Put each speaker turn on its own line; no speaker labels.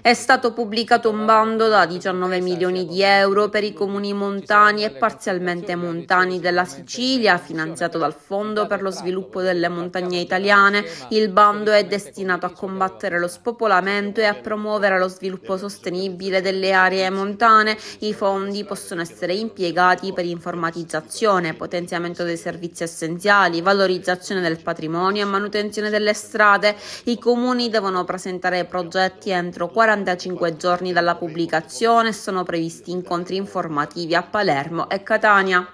È stato pubblicato un bando da 19 milioni di euro per i comuni montani e parzialmente montani della Sicilia, finanziato dal Fondo per lo sviluppo delle montagne italiane. Il bando è destinato a combattere lo spopolamento e a promuovere lo sviluppo sostenibile delle aree montane. I fondi possono essere impiegati per informatizzazione, potenziamento dei servizi essenziali, valorizzazione del patrimonio e manutenzione delle strade. I comuni devono presentare progetti entro entro 45 giorni dalla pubblicazione sono previsti incontri informativi a Palermo e Catania.